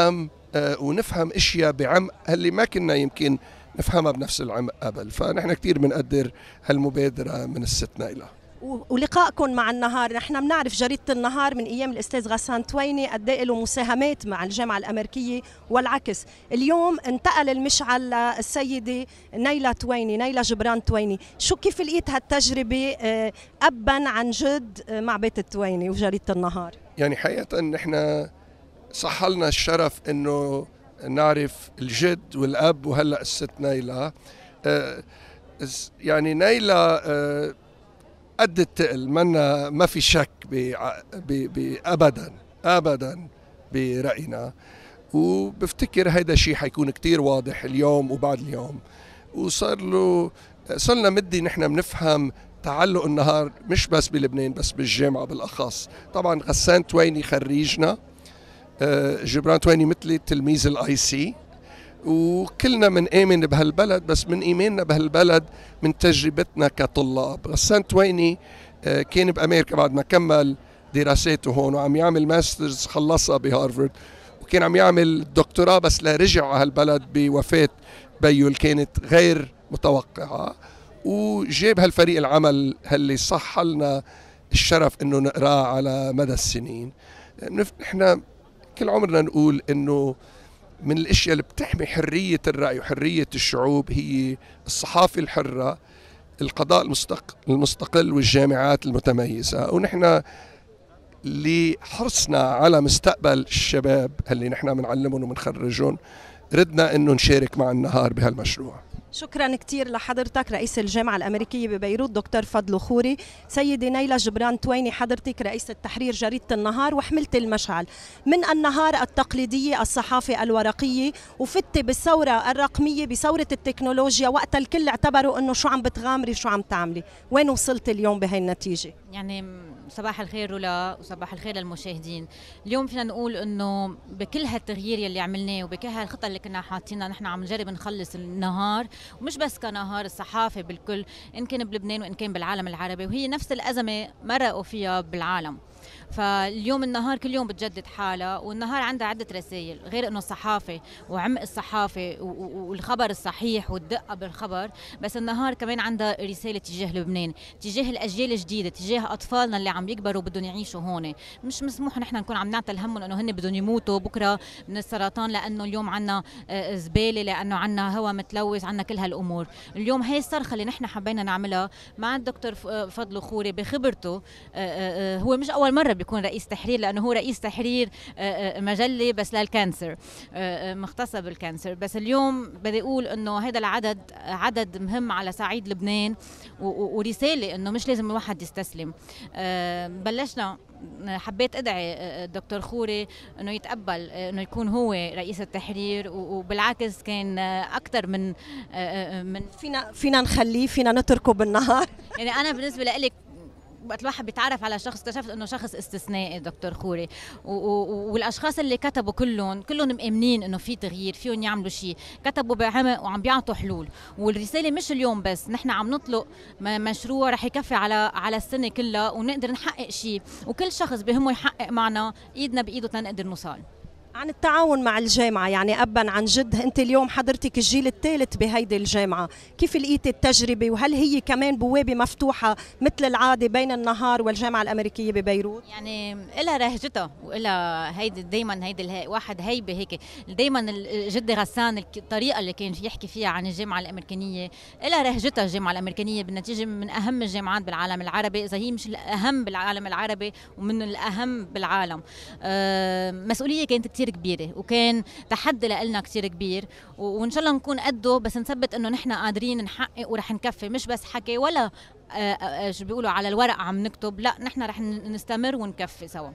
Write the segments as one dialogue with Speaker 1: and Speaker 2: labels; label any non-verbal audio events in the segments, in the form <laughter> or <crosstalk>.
Speaker 1: أم آه، ونفهم اشياء بعمق اللي ما كنا يمكن نفهمها بنفس العمق قبل فنحن كثير بنقدر هالمبادره من الست نايله
Speaker 2: ولقائكم مع النهار نحن بنعرف جريدة النهار من أيام الأستاذ غسان تويني قد إيه له مساهمات مع الجامعة الأمريكية والعكس اليوم انتقل المشعل للسيدة نيلة تويني نيلة جبران تويني شو كيف لقيت هالتجربة آه، أبا عن جد آه، مع بيت التويني وجريدة النهار
Speaker 1: يعني حقيقة نحن صح لنا الشرف انه نعرف الجد والاب وهلا الست نايلة آه، يعني نايلة آه، قد التقل منا ما في شك ابدا ابدا براينا وبفتكر هيدا الشيء حيكون كتير واضح اليوم وبعد اليوم وصار له صرنا مدي نحن بنفهم تعلق النهار مش بس بلبنان بس بالجامعه بالاخص طبعا غسان تويني خريجنا آه، جبران تواني مثلي تلميذ الاي سي وكلنا من آمن بهالبلد بس من إيماننا بهالبلد من تجربتنا كطلاب غسان تويني آه، كان بأمريكا بعد ما كمل دراساته هون وعم يعمل ماسترز خلصها بهارفرد وكان عم يعمل دكتوراه بس لرجع على هالبلد بوفاة بيو اللي كانت غير متوقعة وجاب هالفريق العمل اللي صح لنا الشرف انه نقراه على مدى السنين نحن كل عمرنا نقول انه من الاشياء اللي بتحمي حريه الراي وحريه الشعوب هي الصحافه الحره القضاء المستقل والجامعات المتميزه ونحن لحرصنا على مستقبل الشباب اللي نحن بنعلمهم وبنخرجهم ردنا انه نشارك مع النهار بهالمشروع
Speaker 2: شكرا كثير لحضرتك رئيس الجامعة الأمريكية ببيروت دكتور فضل خوري سيدي نيلة جبران تويني حضرتك رئيس التحرير جريدة النهار وحملت المشعل من النهار التقليدية الصحافة الورقية وفتي بالثورة الرقمية بثورة التكنولوجيا وقت الكل اعتبروا أنه شو عم بتغامري شو عم تعملي وين وصلت اليوم بهي النتيجة
Speaker 3: يعني صباح الخير رولا وصباح الخير للمشاهدين اليوم فينا نقول انه بكل هالتغيير يلي عملناه وبكل هالخطه اللي كنا حاطينها نحن عم نجرب نخلص النهار ومش بس كنهار الصحافه بالكل ان كان بلبنان وان كان بالعالم العربي وهي نفس الازمه مرقوا فيها بالعالم فاليوم النهار كل يوم بتجدد حالها والنهار عندها عده رسائل غير انه الصحافه وعمق الصحافه والخبر الصحيح والدقه بالخبر بس النهار كمان عندها رساله تجاه لبنان تجاه الاجيال الجديده تجاه اطفالنا اللي عم يكبروا بدهم يعيشوا هون مش مسموح نحن نكون عم نعطي الهم انه هن بدهم يموتوا بكره من السرطان لانه اليوم عندنا آه، آه، زباله لانه عندنا هواء متلوث عندنا كل هالامور اليوم هي الصرخه اللي نحن حبينا نعملها مع الدكتور آه، فضل خوري بخبرته هو مش اول مره بيكون رئيس تحرير لانه هو رئيس تحرير آه، آه، مجله بس للكانسر آه، مختصه بالكانسر بس اليوم بدي اقول انه هذا العدد عدد مهم على صعيد لبنان ورساله انه مش لازم الواحد يستسلم بلشنا حبيت ادعي الدكتور خوري انه يتقبل انه يكون هو رئيس التحرير وبالعكس كان اكثر من من فينا فينا نخليه فينا نتركه بالنهار يعني انا بالنسبه لي وقت الواحد بيتعرف على شخص اكتشفت انه شخص استثنائي دكتور خوري و... و... والاشخاص اللي كتبوا كلهم كلهم مامنين انه في تغيير فيهم يعملوا شيء كتبوا بعمق وعم بيعطوا حلول والرساله مش اليوم بس نحن عم نطلق مشروع رح يكفي على على السنه كلها ونقدر نحقق شيء وكل شخص بهمه يحقق معنا ايدنا بايده تنقدر نوصل
Speaker 2: عن التعاون مع الجامعة يعني أبا عن جد أنت اليوم حضرتك الجيل الثالث بهيدي الجامعة كيف لقيتي التجربة وهل هي كمان بوابة مفتوحة مثل العادة بين النهار والجامعة الأمريكية ببيروت
Speaker 3: يعني إلها رهجتها وإلها هيدي دايما هيدي واحد هيبة هيك دايما جدي غسان الطريقة اللي كان يحكي فيها عن الجامعة الأمريكانية إلها رهجتها الجامعة الأمريكانية بالنتيجة من أهم الجامعات بالعالم العربي إذا هي مش الأهم بالعالم العربي ومن الأهم بالعالم أه مسؤولية كانت كثير كثير كبيره وكان تحدي لنا كثير كبير وان شاء الله نكون قده بس نثبت انه نحن قادرين نحقق ورح نكفي مش بس حكي ولا آه، آه، آه، شو بيقولوا على الورق عم نكتب لا نحن رح نستمر ونكفي سوا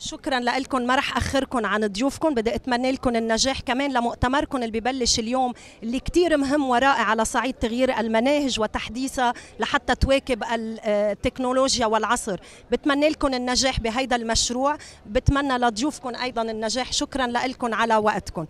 Speaker 2: شكرا لكم ما رح اخركم عن ضيوفكم بدي اتمنى لكم النجاح كمان لمؤتمركم اللي ببلش اليوم اللي كثير مهم ورائع على صعيد تغيير المناهج وتحديثها لحتى تواكب التكنولوجيا والعصر بتمنى لكم النجاح بهيدا المشروع بتمنى لضيوفكم ايضا النجاح شكرا لكم على وقتكم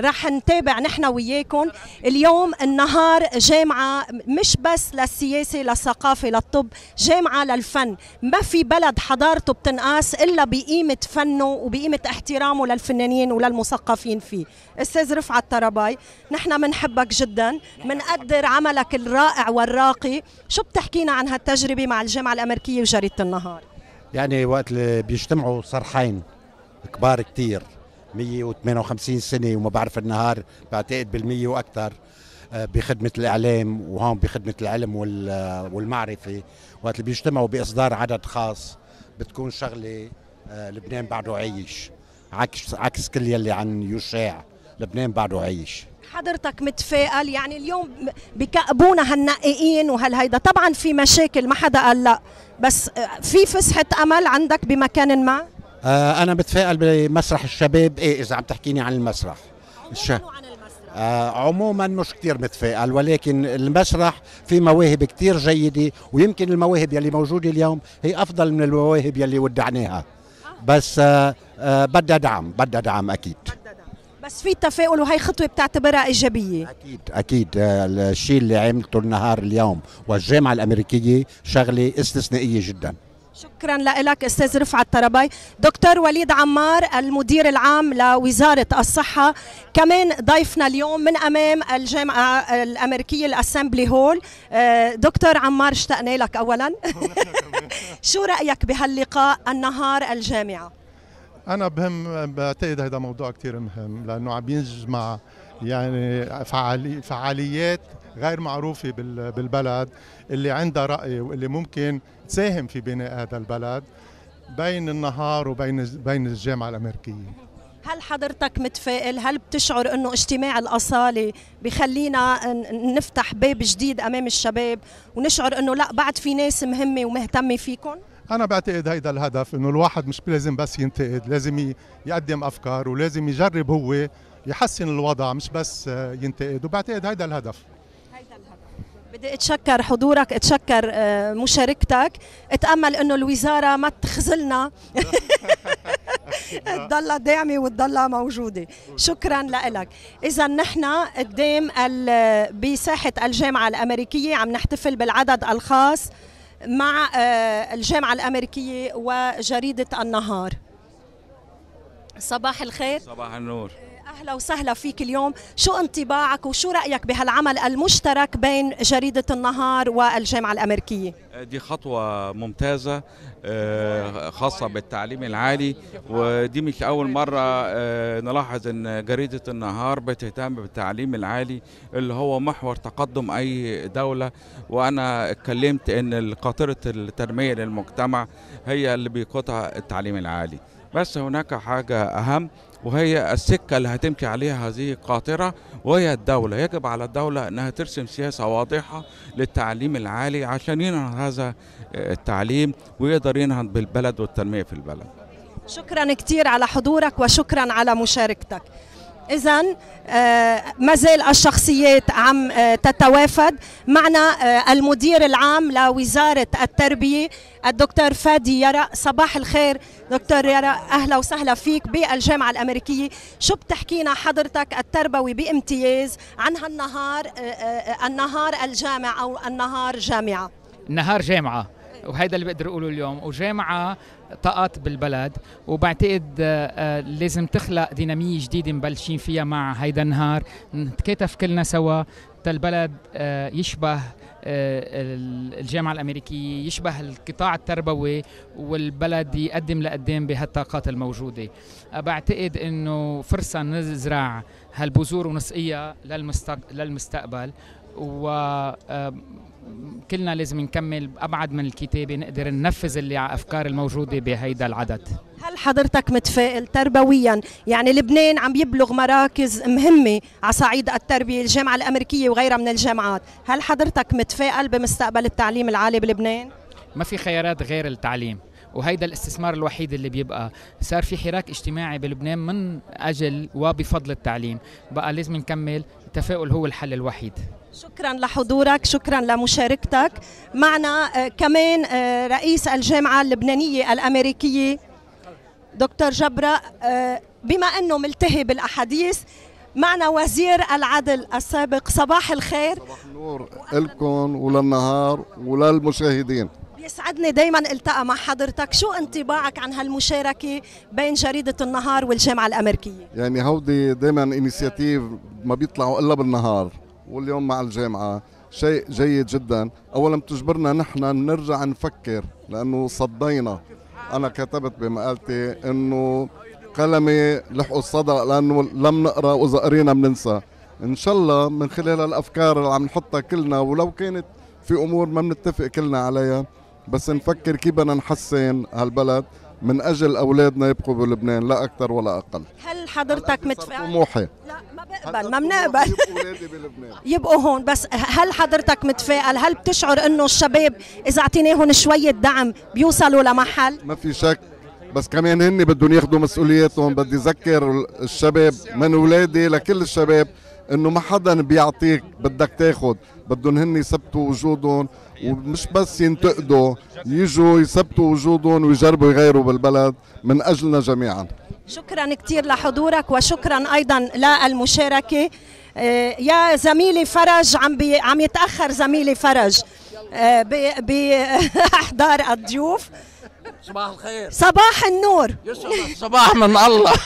Speaker 2: رح نتابع نحن وياكم اليوم النهار جامعة مش بس للسياسة للثقافة للطب جامعة للفن ما في بلد حضارته بتنقاس إلا بقيمة فنه وبقيمة احترامه للفنانين وللمثقفين فيه أستاذ رفعت طرباي نحن منحبك جدا منقدر عملك الرائع والراقي شو بتحكينا عن هالتجربة مع الجامعة الأمريكية وجريدة النهار
Speaker 4: يعني وقت اللي بيجتمعوا صرحين كبار كتير 158 سنه وما بعرف النهار بعتقد بالمية واكثر آه، بخدمه الاعلام وهون بخدمه العلم آه، والمعرفه وقت اللي بيجتمعوا باصدار عدد خاص بتكون شغله آه، لبنان بعده عايش عكس عكس كل يلي عن يشاع لبنان بعده عايش
Speaker 2: حضرتك متفائل يعني اليوم بكأبونا هالنقيين وهالهيدا طبعا في مشاكل ما حدا قال لا بس في فسحة أمل عندك بمكان ما؟
Speaker 4: آه انا بتفائل بمسرح الشباب ايه اذا عم تحكيني عن المسرح الش... عن المسرح. آه عموما مش كتير متفائل ولكن المسرح في مواهب كتير جيدة ويمكن المواهب يلي موجودة اليوم هي أفضل من المواهب يلي ودعناها آه. بس آه آه بدها دعم بدها دعم أكيد
Speaker 2: بس في تفاؤل وهي خطوة بتعتبرها إيجابية أكيد
Speaker 4: أكيد آه، الشيء اللي عملته النهار اليوم والجامعة الأمريكية شغلة استثنائية جداً
Speaker 2: شكرا لك استاذ رفعت الطربي دكتور وليد عمار المدير العام لوزاره الصحه كمان ضيفنا اليوم من امام الجامعه الامريكيه الاسمبلي هول آه، دكتور عمار اشتقنا لك اولا <laughs> شو رايك بهاللقاء النهار الجامعه
Speaker 5: انا بهم بعتقد هذا موضوع كثير مهم لانه عم يجمع يعني فعالي فعاليات غير معروفه بالبلد اللي عندها راي واللي ممكن تساهم في بناء هذا البلد بين النهار وبين بين الجامعه الامريكيه
Speaker 2: هل حضرتك متفائل هل بتشعر انه اجتماع الاصاله بخلينا نفتح باب جديد امام الشباب ونشعر انه لا بعد في ناس مهمه ومهتمه فيكم
Speaker 6: انا بعتقد
Speaker 5: هيدا الهدف انه الواحد مش لازم بس ينتقد لازم يقدم افكار ولازم يجرب هو يحسن الوضع مش بس ينتقد وبعتقد هيدا الهدف
Speaker 2: بدي اتشكر حضورك اتشكر آه، مشاركتك اتامل انه الوزاره ما تخزلنا تضلها <laughs> داعمه وتضلها موجوده شكرا لك اذا نحن قدام بساحه الجامعه الامريكيه عم نحتفل بالعدد الخاص مع آه، الجامعه الامريكيه وجريده النهار صباح الخير
Speaker 7: صباح النور
Speaker 2: اهلا وسهلا فيك اليوم، شو انطباعك وشو رايك بهالعمل المشترك بين جريده النهار والجامعه الامريكيه؟
Speaker 7: دي خطوه ممتازه آه، خاصه بالتعليم العالي ودي مش اول مره آه، نلاحظ ان جريده النهار بتهتم بالتعليم العالي اللي هو محور تقدم اي دوله وانا اتكلمت ان قاطره التنميه للمجتمع هي اللي بيقودها التعليم العالي. بس هناك حاجة أهم وهي السكة اللي هتمشي عليها هذه القاطرة وهي الدولة يجب على الدولة أنها ترسم سياسة واضحة للتعليم العالي عشان ينهض هذا آه، التعليم ويقدر ينهض بالبلد والتنمية في البلد
Speaker 2: شكرا كتير على حضورك وشكرا على مشاركتك إذا آه، ما زال الشخصيات عم آه، تتوافد معنا آه، المدير العام لوزارة التربية الدكتور فادي يرى صباح الخير دكتور يرى أهلا وسهلا فيك بالجامعة الأمريكية شو بتحكينا حضرتك التربوي بامتياز عن هالنهار النهار الجامع أو النهار جامعة
Speaker 8: النهار جامعة وهيدا اللي بقدر اقوله اليوم وجامعه طاقات بالبلد وبعتقد آه، آه، لازم تخلق ديناميه جديده مبلشين فيها مع هيدا النهار نتكاتف كلنا سوا البلد آه، يشبه الجامعة الأمريكية يشبه القطاع التربوي والبلد يقدم لقدام بهالطاقات الموجودة بعتقد أنه فرصة نزرع هالبذور ونسقيها للمستقبل و كلنا لازم نكمل ابعد من الكتابه نقدر ننفذ اللي على افكار الموجوده بهيدا العدد
Speaker 2: هل حضرتك متفائل تربويا يعني لبنان عم يبلغ مراكز مهمه على صعيد التربيه الجامعه الامريكيه وغيرها من الجامعات هل حضرتك متفائل بمستقبل التعليم العالي بلبنان
Speaker 8: ما في خيارات غير التعليم وهيدا الاستثمار الوحيد اللي بيبقى صار في حراك اجتماعي بلبنان من اجل وبفضل التعليم بقى لازم نكمل التفاؤل هو الحل الوحيد
Speaker 2: شكرا لحضورك شكرا لمشاركتك معنا آه، كمان آه، رئيس الجامعة اللبنانية الأمريكية دكتور جبرة آه، بما أنه ملتهي بالأحاديث معنا وزير العدل السابق صباح الخير صباح النور
Speaker 6: لكم وللنهار وللمشاهدين
Speaker 2: بيسعدني دايما التقى مع حضرتك شو انطباعك عن هالمشاركة بين جريدة النهار والجامعة الأمريكية
Speaker 6: يعني هودي دايما انيسياتيف ما بيطلعوا إلا بالنهار واليوم مع الجامعه شيء جيد جدا اولا بتجبرنا نحن نرجع نفكر لانه صدينا انا كتبت بمقالتي انه قلمي لحقوا الصدى لانه لم نقرا واذا قرينا بننسى ان شاء الله من خلال الافكار اللي عم نحطها كلنا ولو كانت في امور ما بنتفق كلنا عليها بس نفكر كيف بدنا نحسن هالبلد من اجل اولادنا يبقوا بلبنان لا اكثر ولا اقل
Speaker 2: هل حضرتك متفائل
Speaker 6: طموحي لا
Speaker 2: بنقبل ما بنقبل يبقوا هون بس هل حضرتك متفائل هل بتشعر انه الشباب اذا اعطيناهم شويه دعم بيوصلوا لمحل
Speaker 6: ما في شك بس كمان هن بدهم ياخذوا مسؤولياتهم بدي اذكر الشباب من اولادي لكل الشباب انه ما حدا بيعطيك بدك تاخذ بدهم هن يثبتوا وجودهم ومش بس ينتقدوا يجوا يثبتوا وجودهم ويجربوا يغيروا بالبلد من اجلنا جميعا
Speaker 2: شكرا كثير لحضورك وشكرا ايضا للمشاركه آه، يا زميلي فرج عم بي عم يتاخر زميلي فرج آه، باحضار <laughs> الضيوف صباح الخير صباح النور صباح من الله <laughs>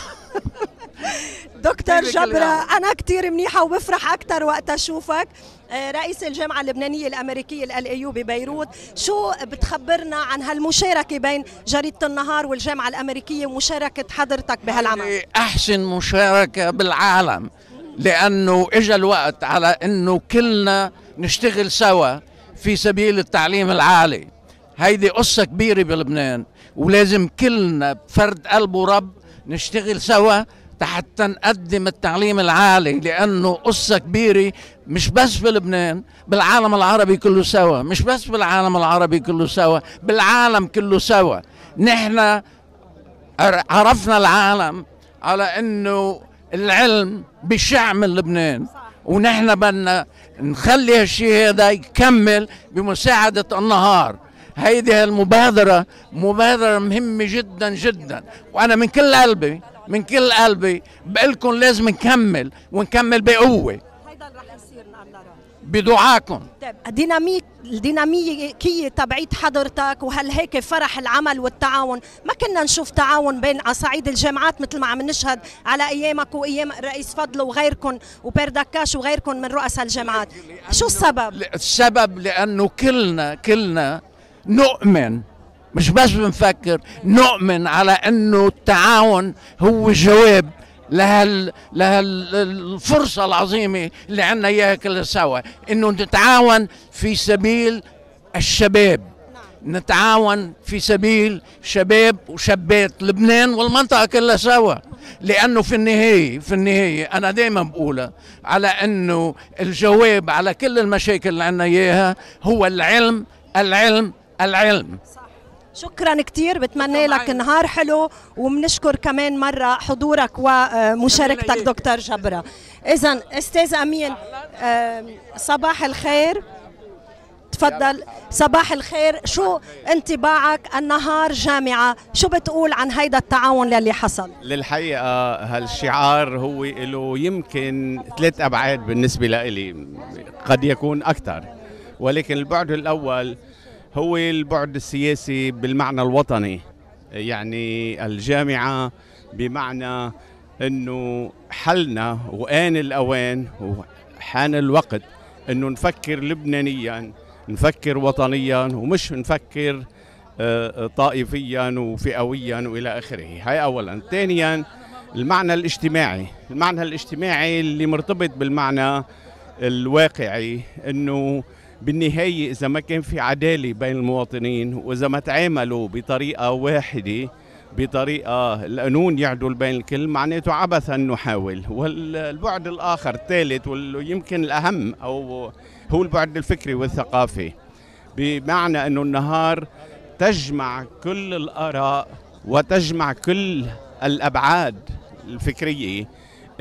Speaker 2: دكتور جبرة أنا كثير منيحة وبفرح اكثر وقت أشوفك رئيس الجامعه اللبنانيه الامريكيه ال ببيروت شو بتخبرنا عن هالمشاركه بين جريده النهار والجامعه الامريكيه ومشاركه حضرتك بهالعمل
Speaker 7: احسن مشاركه بالعالم لانه اجى الوقت على انه كلنا نشتغل سوا في سبيل التعليم العالي هيدي قصة كبيرة بلبنان ولازم كلنا بفرد قلب ورب نشتغل سوا حتى نقدم التعليم العالي لانه قصه كبيره مش بس في لبنان بالعالم العربي كله سوا مش بس بالعالم العربي كله سوا بالعالم كله سوا نحن عرفنا العالم على انه العلم بشع من لبنان ونحن بدنا نخلي هالشيء هذا يكمل بمساعده النهار هيدي هالمبادره مبادره مهمه جدا جدا وانا من كل قلبي من كل قلبي لكم لازم نكمل ونكمل بقوه هيدا اللي رح يصير نرى بدعاكم
Speaker 2: طيب الديناميك الديناميكية تبعيت حضرتك وهل هيك فرح العمل والتعاون ما كنا نشوف تعاون بين على صعيد الجامعات مثل ما عم نشهد على ايامك وايام الرئيس فضل وغيركم وبير دكاش وغيركم من رؤساء الجامعات شو السبب
Speaker 7: السبب لانه كلنا كلنا نؤمن مش بس بنفكر نؤمن على انه التعاون هو جواب لهال لهالفرصة العظيمة اللي عنا إياها كلنا سوا إنه نتعاون في سبيل الشباب نتعاون في سبيل شباب وشابات لبنان والمنطقة كلها سوا لأنه في النهاية في النهاية أنا دائما بقولها على أنه الجواب على كل المشاكل اللي عنا إياها هو العلم العلم العلم صح. شكرا كثير
Speaker 2: بتمنى لك نهار حلو وبنشكر كمان مره حضورك ومشاركتك آه، دكتور جبره اذا استاذ امين صباح الخير تفضل صباح الخير شو انطباعك النهار جامعة شو بتقول عن هيدا التعاون للي حصل
Speaker 9: للحقيقة هالشعار هو له يمكن ثلاث أبعاد بالنسبة لإلي قد يكون أكثر ولكن البعد الأول هو البعد السياسي بالمعنى الوطني يعني الجامعة بمعنى أنه حلنا وآن الأوان وحان الوقت أنه نفكر لبنانيا نفكر وطنيا ومش نفكر آه، آه، طائفيا وفئويا والى اخره هاي اولا ثانيا المعنى الاجتماعي المعنى الاجتماعي اللي مرتبط بالمعنى الواقعي انه بالنهاية إذا ما كان في عدالة بين المواطنين وإذا ما تعاملوا بطريقة واحدة بطريقة القانون يعدل بين الكل معناته عبثا نحاول والبعد الآخر الثالث ويمكن الأهم أو هو البعد الفكري والثقافي بمعنى أنه النهار تجمع كل الآراء وتجمع كل الأبعاد الفكرية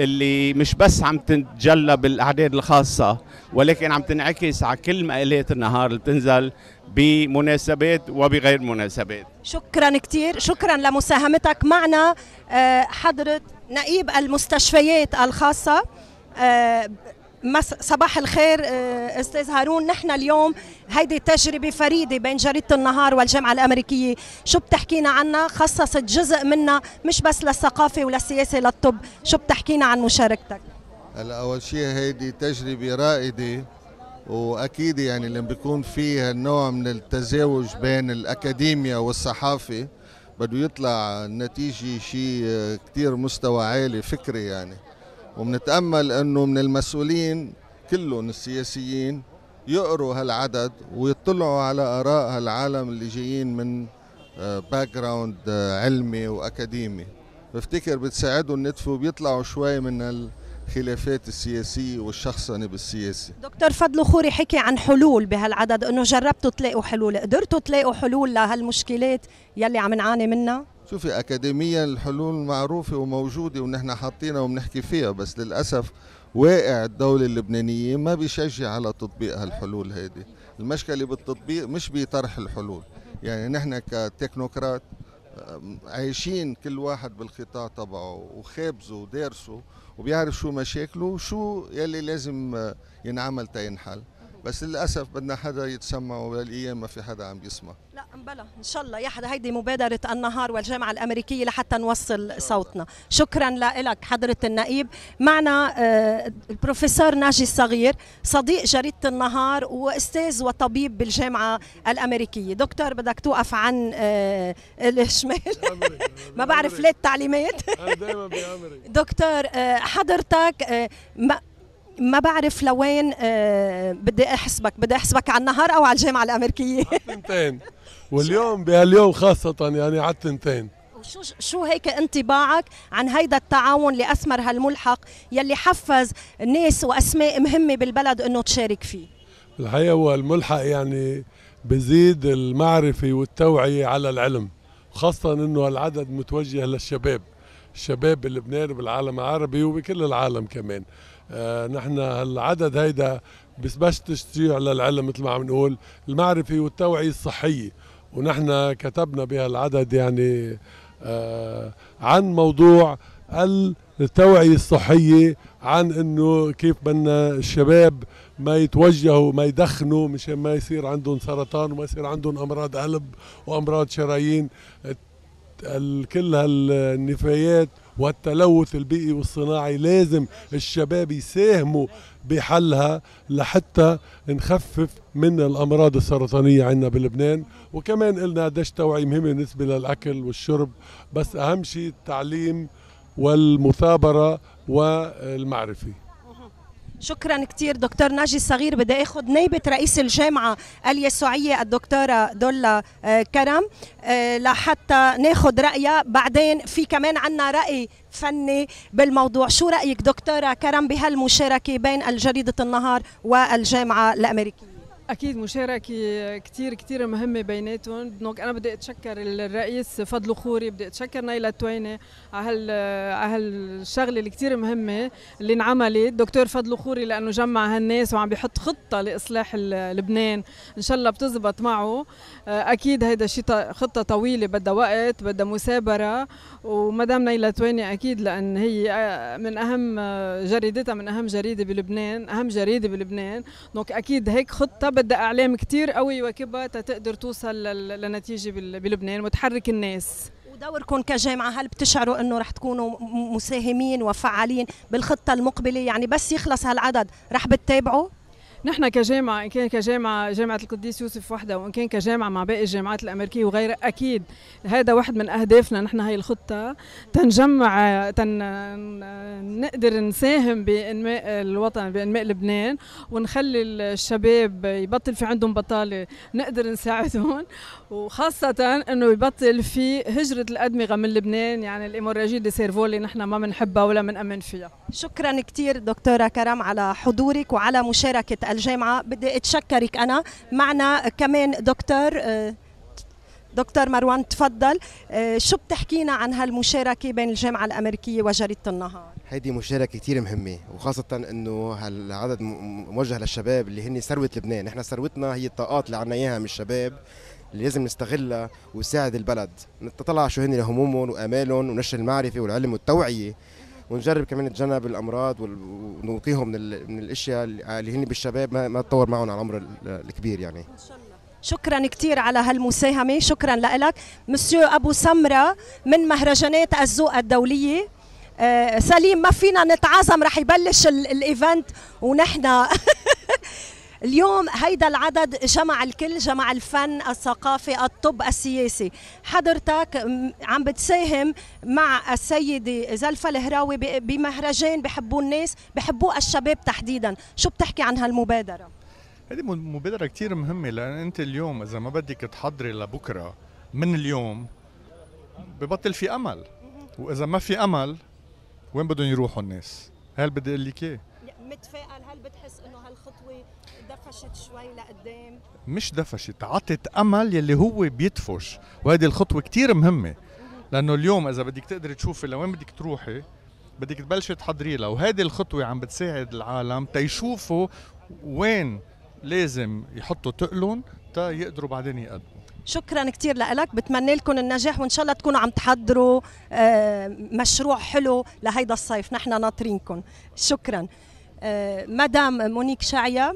Speaker 9: اللي مش بس عم تتجلى بالاعداد الخاصه ولكن عم تنعكس على كل مقالات النهار اللي بتنزل بمناسبات وبغير مناسبات
Speaker 2: شكرا كثير شكرا لمساهمتك معنا آه، حضره نقيب المستشفيات الخاصه آه، مس... صباح الخير آه، استاذ هارون نحن اليوم هيدي تجربه فريده بين جريده النهار والجامعه الامريكيه شو بتحكينا عنها خصصت جزء منها مش بس للثقافه وللسياسه للطب شو بتحكينا عن مشاركتك
Speaker 5: هلا اول شيء هيدي تجربه رائده واكيد يعني لما بيكون في هالنوع من التزاوج بين الاكاديميا والصحافه بده يطلع النتيجه شيء كثير مستوى عالي فكري يعني وبنتامل انه من المسؤولين كلهم السياسيين يقروا هالعدد ويطلعوا على اراء هالعالم اللي جايين من باك آه، جراوند آه، علمي واكاديمي بفتكر بتساعدهم ندفوا بيطلعوا شوي من الخلافات السياسية والشخصنة بالسياسة
Speaker 2: دكتور فضل خوري حكي عن حلول بهالعدد انه جربتوا تلاقوا حلول قدرتوا تلاقوا حلول لهالمشكلات يلي عم نعاني منها
Speaker 5: شوفي اكاديميا الحلول معروفه وموجوده ونحن حاطينها وبنحكي فيها بس للاسف واقع الدوله اللبنانيه ما بيشجع على تطبيق هالحلول هذه المشكله بالتطبيق مش بطرح الحلول يعني نحن كتكنوقراط عايشين كل واحد بالقطاع تبعه وخابزه ودارسه وبيعرف شو مشاكله وشو يلي لازم ينعمل تينحل بس للاسف بدنا حدا يتسمع وللايام ما في حدا عم بيسمع لا
Speaker 2: بلا ان شاء الله يا حدا هيدي مبادره النهار والجامعه الامريكيه لحتى نوصل صوتنا شكرا لك حضره النقيب معنا البروفيسور آه، ناجي الصغير صديق جريده النهار واستاذ وطبيب بالجامعه الامريكيه دكتور بدك توقف عن آه، الشمال <laughs> ما بعرف ليه التعليمات دكتور آه، حضرتك ما بعرف لوين آه بدي احسبك بدي احسبك على النهار او على الجامعه الامريكيه
Speaker 10: عالتنتين <laughs> واليوم بهاليوم خاصه يعني على التنتين
Speaker 2: شو شو هيك انطباعك عن هيدا التعاون اللي اثمر هالملحق يلي حفز ناس واسماء مهمه بالبلد انه تشارك فيه
Speaker 10: الحقيقه هو الملحق يعني بزيد المعرفه والتوعيه على العلم خاصه انه العدد متوجه للشباب الشباب اللبناني بالعالم العربي وبكل العالم كمان آه، نحن هالعدد هيدا بس تشجيع للعلم مثل ما عم نقول المعرفة والتوعية الصحية ونحن كتبنا بهالعدد يعني آه، عن موضوع التوعية الصحية عن انه كيف بدنا الشباب ما يتوجهوا ما يدخنوا مشان ما يصير عندهم سرطان وما يصير عندهم امراض قلب وامراض شرايين كل هالنفايات والتلوث البيئي والصناعي لازم الشباب يساهموا بحلها لحتى نخفف من الامراض السرطانيه عندنا بلبنان وكمان قلنا قديش توعي مهمه بالنسبه للاكل والشرب بس اهم شيء التعليم والمثابره والمعرفه
Speaker 2: شكرا كثير دكتور ناجي الصغير بدي اخذ نائبه رئيس الجامعه اليسوعيه الدكتوره دولا آه، كرم آه، لحتى ناخذ رايها بعدين في كمان عنا راي فني بالموضوع شو رايك دكتوره كرم بهالمشاركه بين جريده النهار والجامعه الامريكيه
Speaker 11: اكيد مشاركه كثير كثير مهمه بيناتهم دونك انا بدي اتشكر الرئيس فضل خوري بدي اتشكر نايلة تويني على هال على هالشغله اللي كثير مهمه اللي انعملت دكتور فضل خوري لانه جمع هالناس وعم بيحط خطه لاصلاح لبنان ان شاء الله بتزبط معه آه، اكيد هيدا شيء خطه طويله بدها وقت بدها مثابره ومدام نايلة تويني اكيد لان هي آه، من اهم آه، جريدتها من اهم جريده بلبنان اهم جريده بلبنان دونك اكيد هيك خطه بدها اعلام كثير قوي وكبة تقدر توصل لنتيجه بلبنان وتحرك الناس
Speaker 2: ودوركم كجامعه هل بتشعروا انه رح تكونوا مساهمين وفعالين بالخطه المقبله يعني بس يخلص هالعدد رح بتتابعوا نحن كجامعة إن كان كجامعة
Speaker 11: جامعة القديس يوسف وحدة وإن كان كجامعة مع باقي الجامعات الأمريكية وغيرها أكيد هذا واحد من أهدافنا نحن هاي الخطة تنجمع تن نقدر نساهم بإنماء الوطن بإنماء لبنان ونخلي الشباب يبطل في عندهم بطالة نقدر نساعدهم وخاصة إنه يبطل في
Speaker 2: هجرة الأدمغة من لبنان يعني الإيموراجي دي سيرفولي اللي نحن ما بنحبها ولا بنأمن فيها شكرا كثير دكتوره كرم على حضورك وعلى مشاركه الجامعه بدي اتشكرك انا معنا كمان دكتور آه، دكتور مروان تفضل آه، شو بتحكينا عن هالمشاركه بين الجامعه الامريكيه وجريده النهار
Speaker 12: هيدي مشاركه كثير مهمه وخاصه انه هالعدد موجه للشباب اللي هن ثروه لبنان احنا ثروتنا هي الطاقات اللي عنا اياها من الشباب اللي لازم نستغلها ونساعد البلد نتطلع شو هن همومهم وامالهم ونشر المعرفه والعلم والتوعيه ونجرب كمان نتجنب الامراض ونوقيهم من من الاشياء اللي هن بالشباب ما تطور معهم على العمر الكبير يعني ان شاء الله
Speaker 2: شكرا كثير على هالمساهمه شكرا لك مسيو ابو سمره من مهرجانات الذوق الدوليه آه، سليم ما فينا نتعظم رح يبلش الايفنت ونحن <laughs> اليوم هيدا العدد جمع الكل جمع الفن الثقافي الطب السياسي حضرتك عم بتساهم مع السيدة زلفة الهراوي بمهرجان بحبوه الناس بحبوه الشباب تحديدا شو بتحكي عن هالمبادرة؟
Speaker 1: هذه مبادرة كتير مهمة لأن أنت اليوم إذا ما بدك تحضري لبكرة من اليوم ببطل في أمل وإذا ما في أمل وين بدهم يروحوا الناس؟ هل بدي أقول لك إيه؟
Speaker 2: متفائل هل بتحس انه هالخطوه دفشت شوي لقدام
Speaker 1: مش دفشت عطت امل يلي هو بيدفش وهيدي الخطوه كتير مهمه لانه اليوم اذا بدك تقدري تشوفي لوين بدك تروحي بدك تبلشي تحضري لها وهيدي الخطوه عم بتساعد العالم تيشوفوا وين لازم يحطوا تقلهم تا يقدروا بعدين يقدموا
Speaker 2: شكرا كثير لك بتمنى لكم النجاح وان شاء الله تكونوا عم تحضروا آه، مشروع حلو لهيدا الصيف نحن ناطرينكم شكرا آه، مدام مونيك شعيا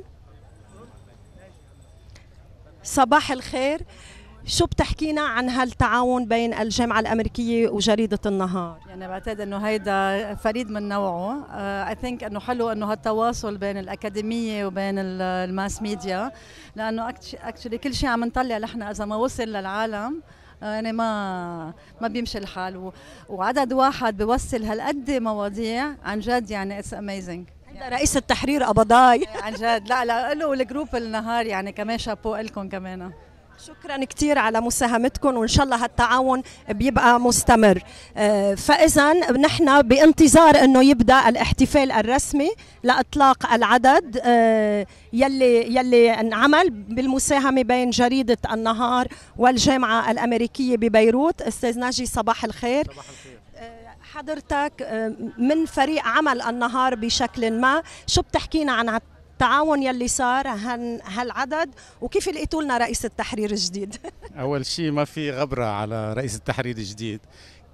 Speaker 2: صباح الخير شو بتحكينا عن هالتعاون بين الجامعة الأمريكية وجريدة النهار؟ يعني بعتقد أنه هيدا فريد من نوعه أي آه، ثينك أنه حلو أنه هالتواصل بين الأكاديمية وبين الماس ميديا لأنه اكشلي كل شيء عم نطلع نحن إذا ما وصل للعالم آه، يعني ما ما بيمشي الحال وعدد واحد بيوصل هالقد مواضيع عن جد يعني اتس اميزنج يعني رئيس التحرير قبضاي عن جد لا لا له والجروب النهار يعني كمان شابو لكم كمان شكرا كثير على مساهمتكم وان شاء الله هالتعاون بيبقى مستمر آه، فاذا نحن بانتظار انه يبدا الاحتفال الرسمي لاطلاق العدد آه، يلي يلي انعمل بالمساهمه بين جريده النهار والجامعه الامريكيه ببيروت استاذ ناجي صباح الخير, صباح الخير. حضرتك آه، من فريق عمل النهار بشكل ما شو بتحكينا عن التعاون يلي صار هالعدد وكيف لقيتوا لنا رئيس التحرير الجديد
Speaker 9: <laughs> اول شيء ما في غبره على رئيس التحرير الجديد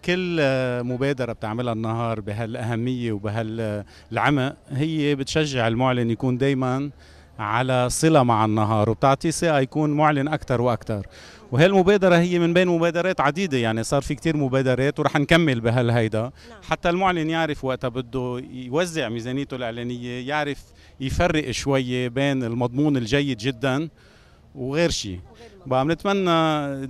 Speaker 9: كل آه، مبادرة بتعملها النهار بهالأهمية وبهالعمق آه، هي بتشجع المعلن يكون دايما على صلة مع النهار وبتعطيه ثقة يكون معلن أكثر وأكثر وهي المبادرة هي من بين مبادرات عديدة يعني صار في كتير مبادرات ورح نكمل بهالهيدا نعم. حتى المعلن يعرف وقتها بده يوزع ميزانيته الإعلانية يعرف يفرق شوية بين المضمون الجيد جدا وغير شيء نتمنى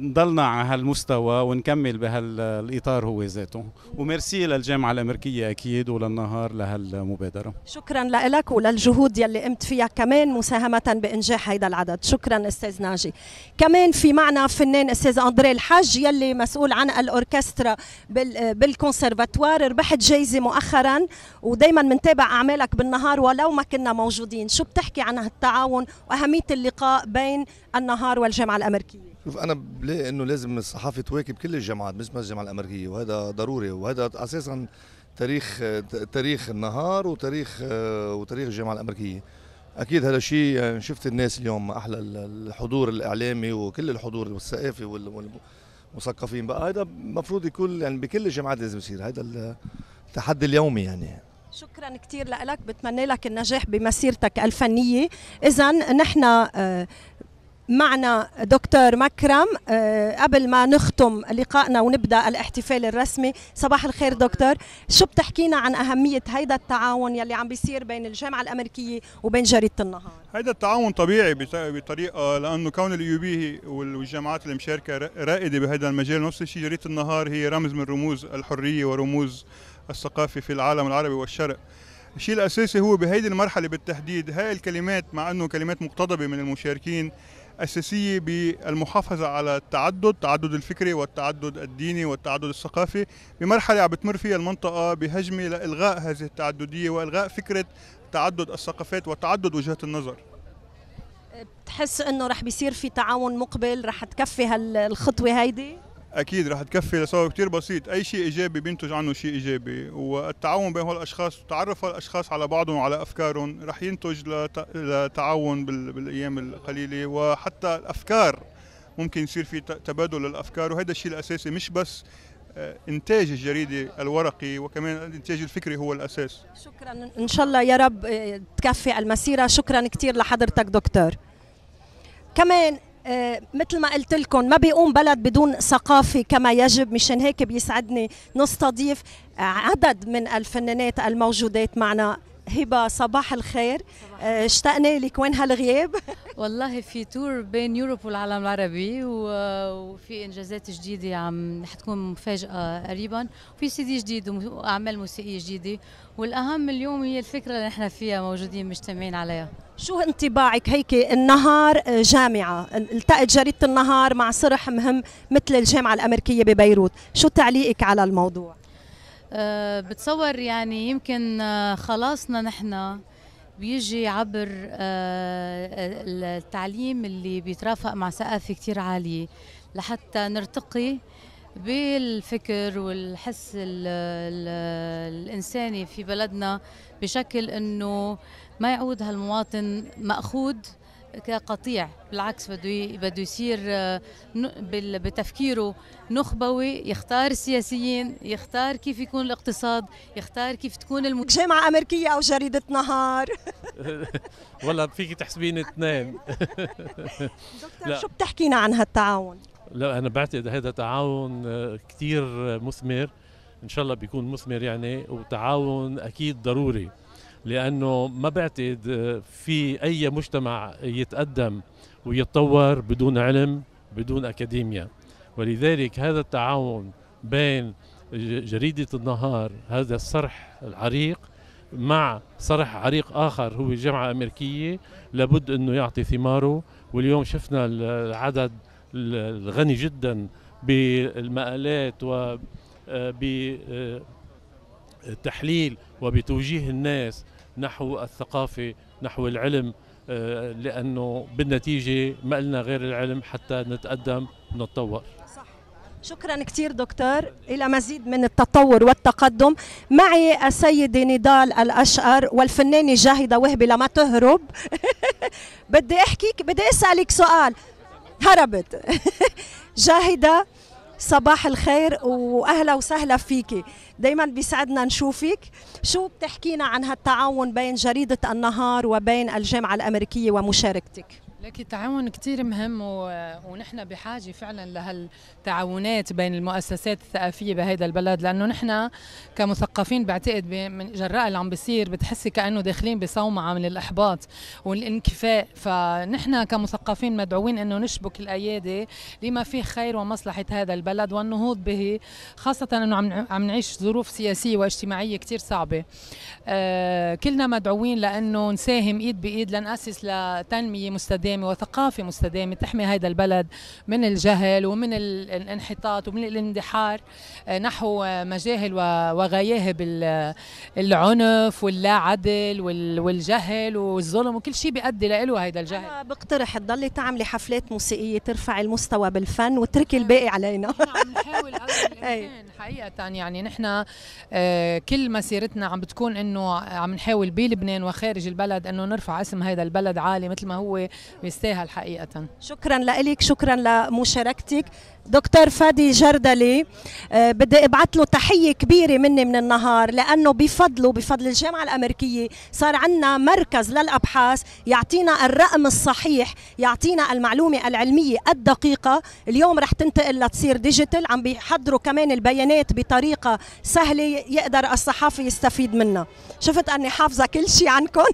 Speaker 9: نضلنا على هالمستوى ونكمل بهالاطار هو ذاته وميرسي للجامعه الامريكيه اكيد وللنهار لهالمبادره
Speaker 2: شكرا لك وللجهود يلي قمت فيها كمان مساهمه بانجاح هيدا العدد شكرا استاذ ناجي كمان في معنا فنان استاذ اندري الحاج يلي مسؤول عن الاوركسترا بالكونسرفاتوار ربحت جايزه مؤخرا ودائما بنتابع اعمالك بالنهار ولو ما كنا موجودين شو بتحكي عن هالتعاون واهميه اللقاء بين النهار والجامعه الامريكيه؟
Speaker 1: شوف انا بلاقي انه لازم الصحافه تواكب كل الجامعات مش بس الجامعه الامريكيه وهذا ضروري وهذا اساسا تاريخ تاريخ النهار وتاريخ وتاريخ الجامعه الامريكيه اكيد هذا الشيء يعني شفت الناس اليوم احلى الحضور الاعلامي وكل الحضور والثقافي والمثقفين بقى هذا المفروض يكون يعني بكل الجامعات لازم يصير هذا التحدي اليومي يعني
Speaker 2: شكرا كثير لك بتمنى لك النجاح بمسيرتك الفنيه اذا نحن آه، معنا دكتور مكرم آه، قبل ما نختم لقائنا ونبدا الاحتفال الرسمي صباح الخير دكتور شو بتحكينا عن اهميه هيدا التعاون يلي عم بيصير بين الجامعه الامريكيه وبين جريده النهار
Speaker 13: هيدا التعاون طبيعي بطريقه لانه كون اليو بي والجامعات المشاركه رائده بهذا المجال نفس الشيء جريده النهار هي رمز من رموز الحريه ورموز الثقافه في العالم العربي والشرق الشيء الاساسي هو بهيدي المرحله بالتحديد هاي الكلمات مع انه كلمات مقتضبه من المشاركين اساسيه بالمحافظه على التعدد، التعدد الفكري والتعدد الديني والتعدد الثقافي، بمرحله عم بتمر فيها المنطقه بهجمه لالغاء هذه التعدديه والغاء فكره تعدد الثقافات وتعدد وجهات النظر.
Speaker 2: بتحس انه رح بيصير في تعاون مقبل رح تكفي هالخطوه هيدي؟
Speaker 13: اكيد رح تكفي لسبب كتير بسيط اي شيء ايجابي بينتج عنه شيء ايجابي والتعاون بين هالاشخاص وتعرف هالاشخاص على بعضهم وعلى افكارهم رح ينتج لتعاون بالايام القليله وحتى الافكار ممكن يصير في تبادل الافكار وهذا الشيء الاساسي مش بس آه، انتاج الجريده الورقي وكمان الانتاج الفكري هو الاساس شكرا
Speaker 2: ان شاء الله يا رب آه، تكفي المسيره شكرا كثير لحضرتك دكتور كمان آه، مثل ما قلت لكم ما بيقوم بلد بدون ثقافه كما يجب مشان هيك بيسعدني نستضيف عدد من الفنانات الموجودات معنا هبه صباح الخير آه، اشتقنا لك وين هالغياب <laughs> والله في
Speaker 3: تور بين يوروب والعالم العربي وفي انجازات جديده عم رح تكون مفاجاه قريبا وفي سيدي جديد واعمال موسيقيه جديده والاهم اليوم هي الفكره اللي نحن فيها موجودين مجتمعين عليها
Speaker 2: شو انطباعك هيك النهار آه، جامعة التقت جريدة النهار مع صرح مهم مثل الجامعة الأمريكية ببيروت شو تعليقك على الموضوع
Speaker 3: آه، بتصور يعني يمكن آه، خلاصنا نحن بيجي عبر آه، التعليم اللي بيترافق مع ثقافة كتير عالية لحتى نرتقي بالفكر والحس الـ الـ الإنساني في بلدنا بشكل أنه ما يعود هالمواطن مأخوذ كقطيع بالعكس بده بده يصير آه، بتفكيره نخبوي يختار السياسيين يختار كيف يكون الاقتصاد يختار كيف تكون الجامعه جامعة أمريكية
Speaker 2: أو جريدة نهار
Speaker 14: <laughs> والله فيك تحسبين اثنين دكتور شو
Speaker 2: بتحكينا عن هالتعاون؟
Speaker 14: لا أنا بعتقد هذا تعاون آه، كثير آه، مثمر إن شاء الله بيكون مثمر يعني وتعاون أكيد ضروري لانه ما بعتقد آه، في اي مجتمع يتقدم ويتطور بدون علم بدون اكاديميا ولذلك هذا التعاون بين جريده النهار هذا الصرح العريق مع صرح عريق اخر هو جامعه امريكيه لابد انه يعطي ثماره واليوم شفنا العدد الغني جدا بالمقالات و آه، بتحليل آه، وبتوجيه الناس نحو الثقافة نحو العلم آه، لأنه بالنتيجة ما لنا غير العلم حتى نتقدم نتطور صح
Speaker 2: شكرا كثير دكتور الى مزيد من التطور والتقدم معي السيده نضال الاشقر والفنانه جاهده وهبي لما تهرب <laughs> بدي احكيك بدي اسالك سؤال هربت <laughs> جاهده صباح الخير واهلا وسهلا فيكي دايما بيسعدنا نشوفك شو بتحكينا عن هالتعاون بين جريده النهار وبين الجامعه الامريكيه ومشاركتك
Speaker 15: لكن التعاون كثير مهم و... ونحن بحاجة فعلا لهالتعاونات بين المؤسسات الثقافية بهذا البلد لأنه نحن كمثقفين بعتقد ب... من جراء اللي عم بيصير بتحسي كأنه داخلين بصومعة من الإحباط والانكفاء فنحن كمثقفين مدعوين أنه نشبك الأيادي لما فيه خير ومصلحة هذا البلد والنهوض به خاصة أنه عم, عم نعيش ظروف سياسية واجتماعية كثير صعبة آه كلنا مدعوين لأنه نساهم إيد بإيد لنأسس لتنمية مستدامة مستدامه وثقافه مستدامه تحمي هذا البلد من الجهل ومن الانحطاط ومن الاندحار آه، نحو آه، مجاهل وغياهب العنف واللا
Speaker 2: عدل والجهل والظلم وكل شيء بيؤدي له هذا الجهل انا بقترح تضلي تعملي حفلات موسيقيه ترفعي المستوى بالفن واتركي الباقي نعم. علينا عم نحاول <laughs>
Speaker 15: حقيقه يعني نحن آه، كل مسيرتنا عم بتكون انه عم نحاول بلبنان وخارج البلد انه نرفع اسم هذا البلد عالي مثل ما هو بيستاهل حقيقه
Speaker 2: شكرا لك شكرا لمشاركتك دكتور فادي جردلي آه، بدي ابعث له تحيه كبيره مني من النهار لانه بفضله بفضل الجامعه الامريكيه صار عندنا مركز للابحاث يعطينا الرقم الصحيح يعطينا المعلومه العلميه الدقيقه اليوم رح تنتقل لتصير ديجيتال عم بيحضروا كمان البيانات بطريقه سهله يقدر الصحافي يستفيد منها شفت اني حافظه كل شيء عنكم <laughs>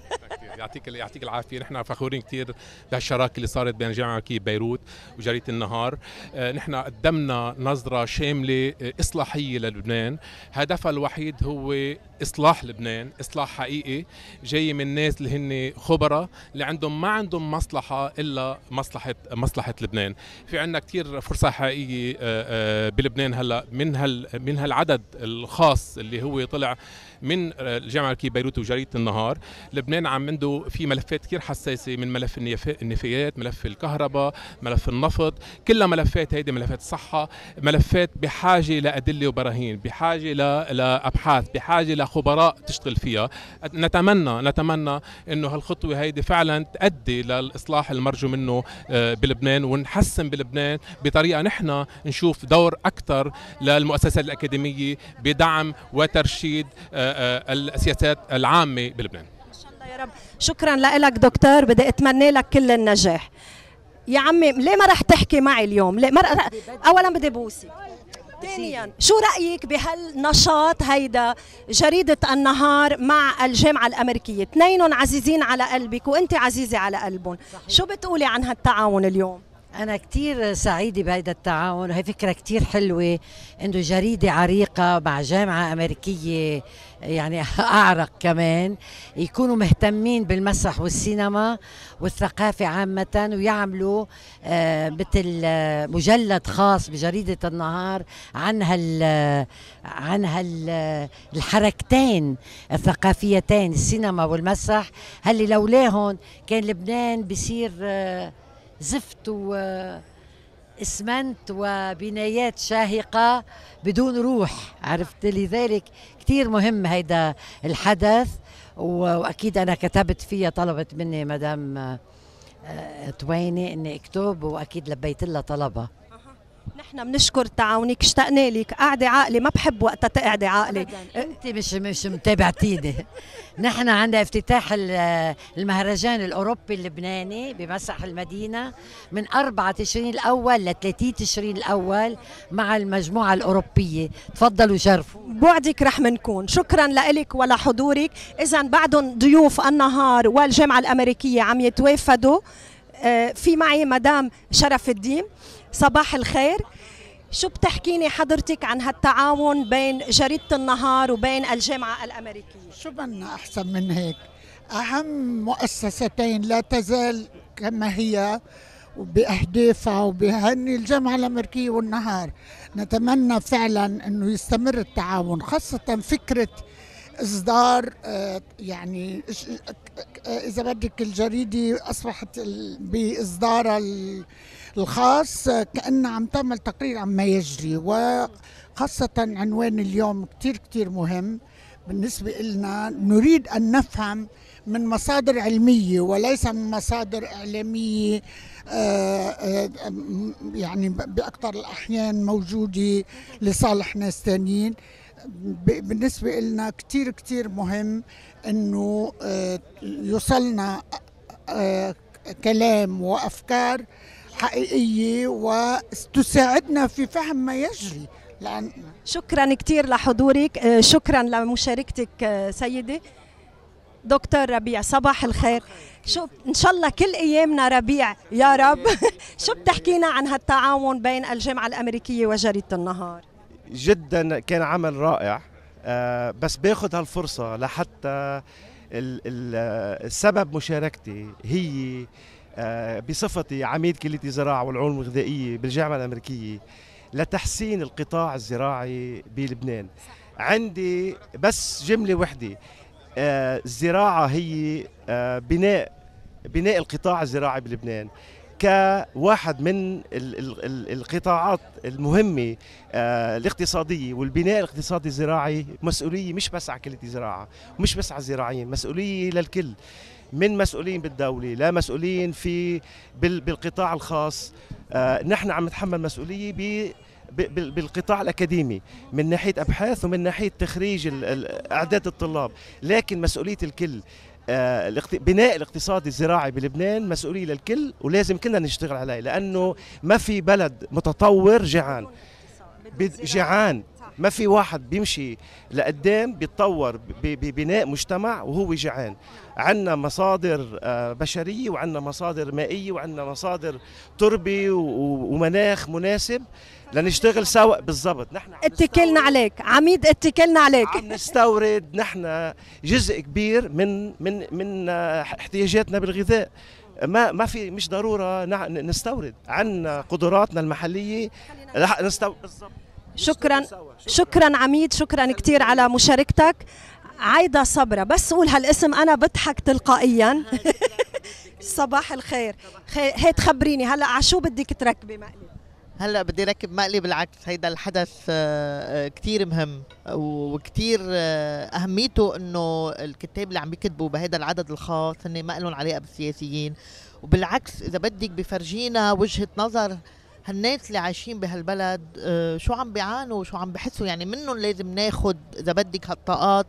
Speaker 16: يعطيك يعطيك العافيه نحن فخورين كثير بهالشراكه اللي صارت بين جامعه بيروت وجريده النهار آه، نحن قدمنا نظرة شاملة إصلاحية للبنان هدفها الوحيد هو اصلاح لبنان اصلاح حقيقي جاي من ناس اللي هن خبراء اللي عندهم ما عندهم مصلحه الا مصلحه مصلحه لبنان في عندنا كثير فرصه حقيقيه آه، آه، بلبنان هلا من هال من هالعدد الخاص اللي هو طلع من آه، الجامعه الامريكيه بيروت وجريده النهار لبنان عم عنده في ملفات كثير حساسه من ملف النفايات ملف الكهرباء ملف النفط كلها ملفات هيدي ملفات الصحه ملفات بحاجه لادله وبراهين بحاجه لابحاث بحاجه خبراء تشتغل فيها نتمنى نتمنى انه هالخطوه هيدي فعلا تؤدي للاصلاح المرجو منه آه، بلبنان ونحسن بلبنان بطريقه نحن نشوف دور اكثر للمؤسسات الاكاديميه بدعم وترشيد آه، آه، السياسات العامه بلبنان
Speaker 2: يا رب شكرا لك دكتور بدي اتمنى لك كل النجاح يا عمي ليه ما رح تحكي معي اليوم ليه ما رح... اولا بدي بوسك ثانيا شو رايك بهالنشاط هيدا جريده النهار مع الجامعه الامريكيه اثنين عزيزين على قلبك وانت عزيزه على قلبهم شو بتقولي عن هالتعاون
Speaker 17: اليوم أنا كتير سعيدة بهيدا التعاون وهي فكرة كتير حلوة إنه جريدة عريقة مع جامعة أمريكية يعني <laughs> أعرق كمان يكونوا مهتمين بالمسرح والسينما والثقافة عامة ويعملوا آه، مثل آه، مجلد خاص بجريدة النهار عن هال آه، عن هال الحركتين الثقافيتين السينما والمسرح هل لولاهن كان لبنان بصير زفت واسمنت وبنايات شاهقه بدون روح عرفت لذلك كثير مهم هيدا الحدث واكيد انا كتبت فيها طلبت مني مدام آه، تويني اني اكتب واكيد لبيت لها طلبها
Speaker 2: نحن بنشكر تعاونك اشتقنا لك قاعدة
Speaker 17: عقلي ما بحب وقتها تقعدي عقلي أه، انت مش مش متابعتيني <laughs> نحن عندنا افتتاح المهرجان الاوروبي اللبناني بمسرح المدينة من 4 تشرين الاول ل 30 تشرين الاول مع المجموعة الاوروبية تفضلوا شرفوا بعدك رح منكون شكرا لك ولحضورك اذا بعدهم
Speaker 2: ضيوف النهار والجامعة الامريكية عم يتوافدوا أه، في معي مدام شرف الدين صباح الخير شو بتحكيني حضرتك عن هالتعاون بين جريدة النهار وبين الجامعة الأمريكية؟ شو بدنا أحسن من
Speaker 4: هيك؟ أهم مؤسستين لا تزال كما هي وبأهدافها وبهني الجامعة الأمريكية والنهار نتمنى فعلا أنه يستمر التعاون خاصة فكرة إصدار آه، يعني إذا بدك الجريدة أصبحت بإصدارها الخاص كأنه عم تعمل تقرير عما يجري وخاصة عنوان اليوم كتير كتير مهم بالنسبة لنا نريد أن نفهم من مصادر علمية وليس من مصادر إعلامية آه، آه، يعني بأكثر الأحيان موجودة لصالح ناس ثانيين بالنسبة لنا كتير كتير مهم أنه آه، يوصلنا كلام وأفكار حقيقيه وتساعدنا في فهم ما يجري لأن
Speaker 2: شكرا كثير لحضورك آه، شكرا لمشاركتك آه، سيدي دكتور ربيع صباح الخير شو ان شاء الله كل ايامنا ربيع يا رب <laughs> شو بتحكينا عن هالتعاون بين الجامعه الامريكيه وجريده النهار
Speaker 12: جدا كان عمل رائع آه، بس باخذ هالفرصه لحتى السبب مشاركتي هي آه، بصفتي عميد كلية الزراعة والعلوم الغذائية بالجامعة الأمريكية لتحسين القطاع الزراعي بلبنان عندي بس جملة وحدة آه، الزراعة هي آه، بناء بناء القطاع الزراعي بلبنان كواحد من القطاعات المهمة الاقتصادية والبناء الاقتصادي الزراعي مسؤولية مش بس على كلية الزراعة ومش بس على الزراعيين مسؤولية للكل من مسؤولين بالدولة لمسؤولين في بالقطاع الخاص آه، نحن عم نتحمل مسؤولية ب بالقطاع الاكاديمي من ناحيه ابحاث ومن ناحيه تخريج اعداد الطلاب لكن مسؤوليه الكل آه، بناء الاقتصاد الزراعي بلبنان مسؤوليه للكل ولازم كلنا نشتغل عليه لانه ما في بلد متطور جعان جعان ما في واحد بيمشي لقدام بيتطور ببناء مجتمع وهو جعان عندنا مصادر آه، بشريه وعندنا مصادر مائيه وعندنا مصادر تربه ومناخ مناسب لنشتغل سوا بالضبط نحن اتكلنا عليك عميد اتكلنا عليك عم نستورد نحن جزء كبير من من من آه، احتياجاتنا بالغذاء ما ما في مش ضروره نستورد عندنا قدراتنا المحليه نستورد بالضبط
Speaker 2: شكرا شكرا عميد شكرا كثير على مشاركتك عايدة صبرة بس قول هالاسم أنا بضحك تلقائيا <laughs> صباح الخير هي تخبريني هلا على شو بدك تركبي مقلي هلا بدي ركب مقلي بالعكس هيدا الحدث آه،
Speaker 8: آه، كثير مهم وكثير آه، اهميته انه الكتاب اللي عم بيكتبوا بهيدا العدد الخاص هن ما لهم علاقه بالسياسيين وبالعكس اذا بدك بفرجينا
Speaker 3: وجهه نظر هالناس اللي عايشين بهالبلد آه، شو عم بيعانوا وشو عم بحسوا يعني منهم لازم ناخد اذا بدك هالطاقات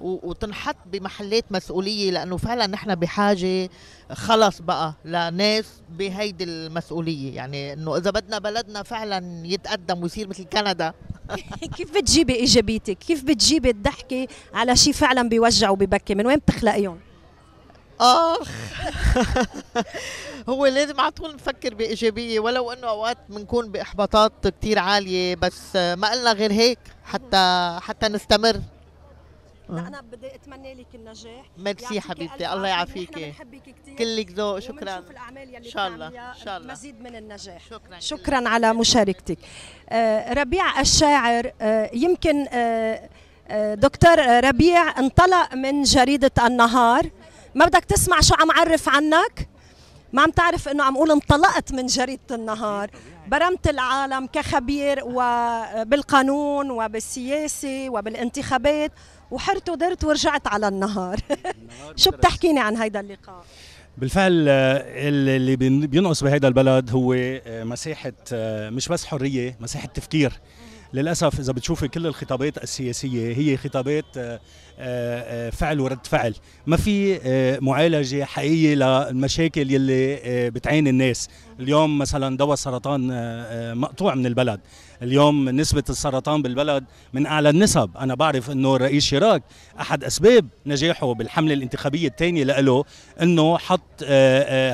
Speaker 3: وتنحط بمحلات مسؤوليه
Speaker 8: لانه فعلا نحن بحاجه خلص بقى لناس بهيدي المسؤوليه يعني انه اذا بدنا بلدنا فعلا يتقدم ويصير مثل كندا <laughs>
Speaker 2: كيف بتجيبي ايجابيتك كيف بتجيبي الضحكه على شيء فعلا بيوجع وببكي من وين بتخلقيهم اخ هو لازم على طول نفكر بايجابيه ولو انه اوقات بنكون باحباطات كثير عاليه بس ما قلنا غير هيك حتى حتى نستمر لا آه. انا بدي اتمنى
Speaker 13: لك النجاح
Speaker 2: ميرسي حبيبتي الله يعافيكي بنحبك كثير كلك ذوق شكرا الاعمال يلي ان شاء الله ان شاء الله مزيد من النجاح شكرا شكرا على مشاركتك آه، ربيع الشاعر آه، يمكن دكتور ربيع انطلق من جريدة النهار ما بدك تسمع شو عم عرف عنك ما عم تعرف انه عم قول انطلقت من جريده النهار برمت العالم كخبير وبالقانون وبالسياسه وبالانتخابات وحرت ودرت ورجعت على النهار <laughs> شو بتحكيني عن هيدا اللقاء
Speaker 18: بالفعل آه، اللي بينقص بهيدا البلد هو آه، مساحه آه، مش بس حريه مساحه تفكير للاسف اذا بتشوفي كل الخطابات السياسيه هي خطابات آه، آه، آه، فعل ورد فعل ما في معالجه حقيقيه للمشاكل يلي بتعاني الناس اليوم مثلا دواء السرطان مقطوع من البلد اليوم نسبة السرطان بالبلد من أعلى النسب أنا بعرف أنه الرئيس شيراك أحد أسباب نجاحه بالحملة الانتخابية الثانية له أنه حط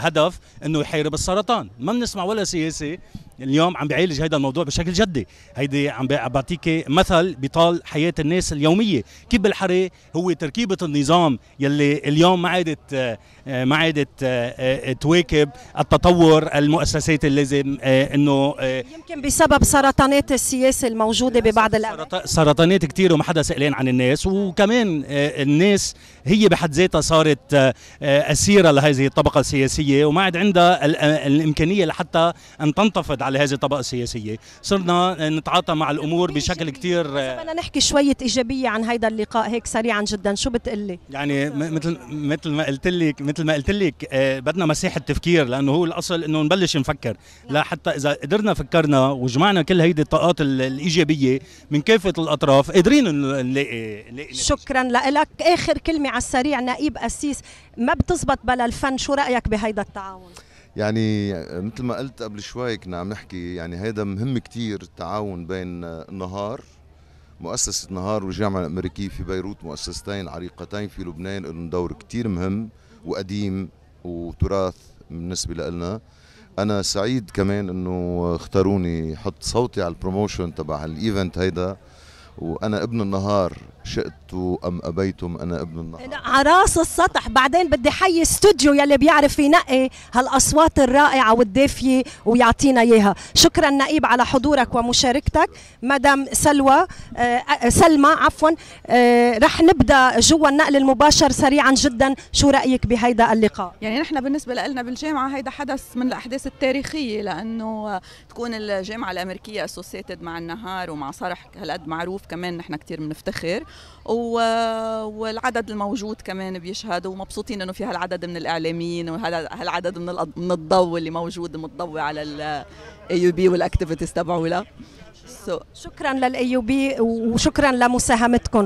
Speaker 18: هدف أنه يحارب السرطان ما بنسمع ولا سياسي اليوم عم بيعالج هذا الموضوع بشكل جدي هيدي عم بعطيك مثل بطال حياه الناس اليوميه كيف بالحري هو تركيبه النظام يلي اليوم ما عادت آه، آه، ما عادت آه، آه، تواكب التطور المؤسساتي لازم انه
Speaker 2: يمكن بسبب سرطانات السياسه الموجوده ببعض الاماكن
Speaker 18: سرطانات كثير وما حدا سألان عن الناس وكمان الناس هي بحد ذاتها صارت اسيره لهذه الطبقه السياسيه وما عاد عندها الامكانيه لحتى ان تنتفض على هذه الطبقه السياسيه صرنا نتعاطى مع الامور بشكل كثير بدنا
Speaker 2: نحكي شويه ايجابيه عن هذا اللقاء هيك سريعا جدا شو بتقلي
Speaker 18: يعني مثل مثل ما قلت لك مثل ما قلت لك آه، بدنا مساحه تفكير لانه هو الاصل انه نبلش نفكر نعم. لحتى اذا قدرنا فكرنا وجمعنا كل هيدي الطاقات الايجابيه من كافه الاطراف قادرين نلاقي
Speaker 2: شكرا لك اخر كلمه على السريع نائب قسيس ما بتزبط بلا الفن شو رايك بهيدا التعاون
Speaker 18: يعني مثل ما
Speaker 5: قلت قبل شوي كنا عم نحكي يعني هيدا مهم كتير التعاون بين النهار مؤسسة نهار والجامعة الأمريكية في بيروت مؤسستين عريقتين في لبنان لهم دور كتير مهم وقديم وتراث بالنسبه لنا انا سعيد كمان انه اختاروني حط صوتي على البروموشن تبع الإيفنت هيدا وانا ابن النهار شئت ام ابيتم انا ابن النهار
Speaker 2: على راس السطح بعدين بدي حي استوديو يلي بيعرف ينقي هالاصوات الرائعه والدافيه ويعطينا اياها شكرا نقيب على حضورك ومشاركتك مدام سلوى آه،, أه سلمى عفوا أه رح نبدا جوا النقل المباشر سريعا جدا شو رايك بهيدا اللقاء
Speaker 11: يعني نحن بالنسبه لنا بالجامعه هيدا حدث من الاحداث التاريخيه لانه تكون الجامعه الامريكيه اسوسيتد مع النهار ومع صرح هالقد معروف كمان نحن كثير بنفتخر والعدد الموجود كمان بيشهد ومبسوطين انه في هالعدد من الاعلاميين وهالعدد من من الضوء اللي موجود متضوي على الاي يو بي والاكتيفيتيز تبعه
Speaker 2: شكرا للاي يو بي وشكرا لمساهمتكم